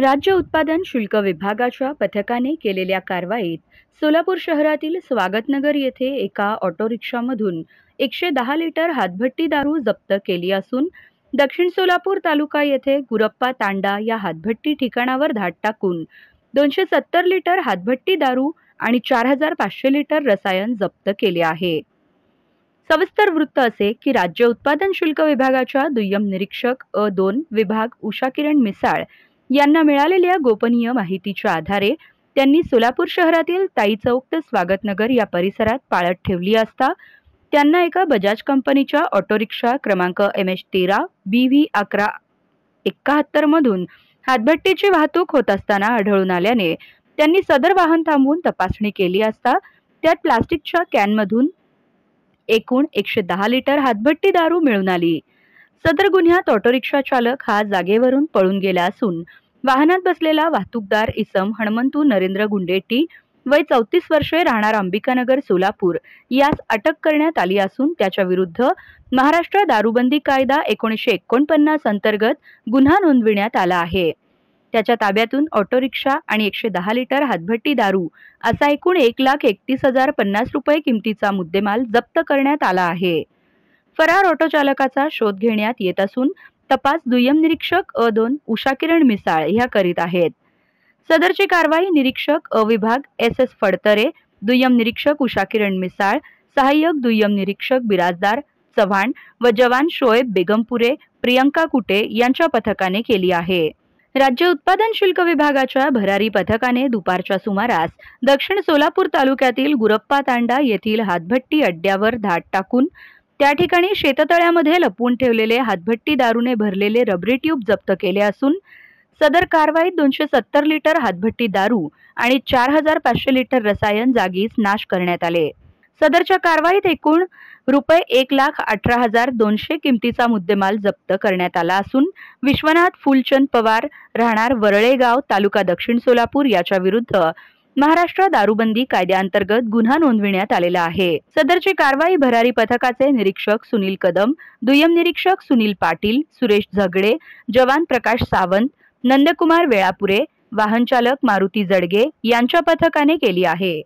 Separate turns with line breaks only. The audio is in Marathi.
राज्य उत्पादन शुल्क विभागाच्या पथकाने केलेल्या कारवाईत सोलापूर शहरातील स्वागतनगर येथे एका ऑटो रिक्षामधून एकशे दहा लिटर हातभट्टी दारू जप्त केली असून दक्षिण सोलापूर तालुका येथे गुरप्पा तांडा या हातभट्टी ठिकाणावर धाड टाकून दोनशे सत्तर लिटर हातभट्टी दारू आणि चार हजार पाचशे लिटर रसायन जप्त केले आहे सविस्तर वृत्त असे की राज्य उत्पादन शुल्क विभागाच्या दुय्यम निरीक्षक अ दोन विभाग उषा किरण मिसाळ यांना मिळालेल्या गोपनीय माहितीच्या आधारे त्यांनी सोलापूर शहरातील ताई चौक ते स्वागतनगर या परिसरात पाळत ठेवली असता त्यांना एका बजाज कंपनीच्या ऑटो रिक्षा क्रमांक एम एच तेरा बी व्ही अकरा एकाहत्तरमधून हातभट्टीची वाहतूक होत असताना आढळून आल्याने त्यांनी सदर वाहन थांबवून तपासणी केली असता त्यात प्लास्टिकच्या कॅनमधून एकूण एकशे दहा लिटर हातभट्टी दारू मिळून आली सदर गुन्ह्यात ऑटो रिक्षा चालक हा जागेवरून पळून गेला असून वाहनात बसलेला वाहतूकदार इसम हणमंतू नरेंद्र गुंडेटी वय चौतीस वर्षे राहणार अंबिकानगर सोलापूर यास अटक करण्यात आली असून त्याच्या विरुद्ध महाराष्ट्र दारूबंदी कायदा एकोणीसशे एकोणपन्नास अंतर्गत गुन्हा नोंदविण्यात आला आहे त्याच्या ताब्यातून ऑटो रिक्षा आणि एकशे दहा लिटर हातभट्टी दारू असा एकूण एक लाख एकतीस हजार पन्नास रुपये किमतीचा मुद्देमाल जप्त करण्यात आला आहे फरार ऑटो चालकाचा शोध घेण्यात येत असून तपास दुय्यम निरीक्षक अ दोन उषा किरण मिसाळ ह्या करीत आहेत सदरची कारवाई निरीक्षक अ विभाग एस एस फडतरे दुय्यम निरीक्षक उषा किरण मिसाळ सहाय्यक दुय्यम निरीक्षक बिराजदार चव्हाण व जवान शोएब बेगमपुरे प्रियंका कुटे यांच्या पथकाने केली आहे राज्य उत्पादन शुल्क विभागाच्या भरारी पथकाने दुपारच्या सुमारास दक्षिण सोलापूर तालुक्यातील गुरप्पा तांडा येथील हातभट्टी अड्ड्यावर धाट टाकून त्या ठिकाणी शेततळ्यामध्ये लपवून ठेवलेले हातभट्टी दारूने भरलेले रबरी ट्यूब जप्त केले असून सदर कारवाईत दोनशे सत्तर लिटर हातभट्टी दारू आणि चार हजार पाचशे लिटर रसायन जागीच नाश करण्यात आले सदरच्या कारवाईत एकूण रुपये एक लाख अठरा हजार दोनशे किमतीचा मुद्देमाल जप्त करण्यात आला असून विश्वनाथ फुलचंद पवार राहणार वरळेगाव तालुका दक्षिण सोलापूर याच्या विरुद्ध महाराष्ट्र दारूबंदी कायद्याअंतर्गत गुन्हा नोंदविण्यात आलेला आहे सदरची कारवाई भरारी पथकाचे निरीक्षक सुनील कदम दुय्यम निरीक्षक सुनील पाटील सुरेश झगडे जवान प्रकाश सावंत नंदकुमार वेळापुरे वाहन चालक मारुती जडगे यांच्या पथकाने केली आहे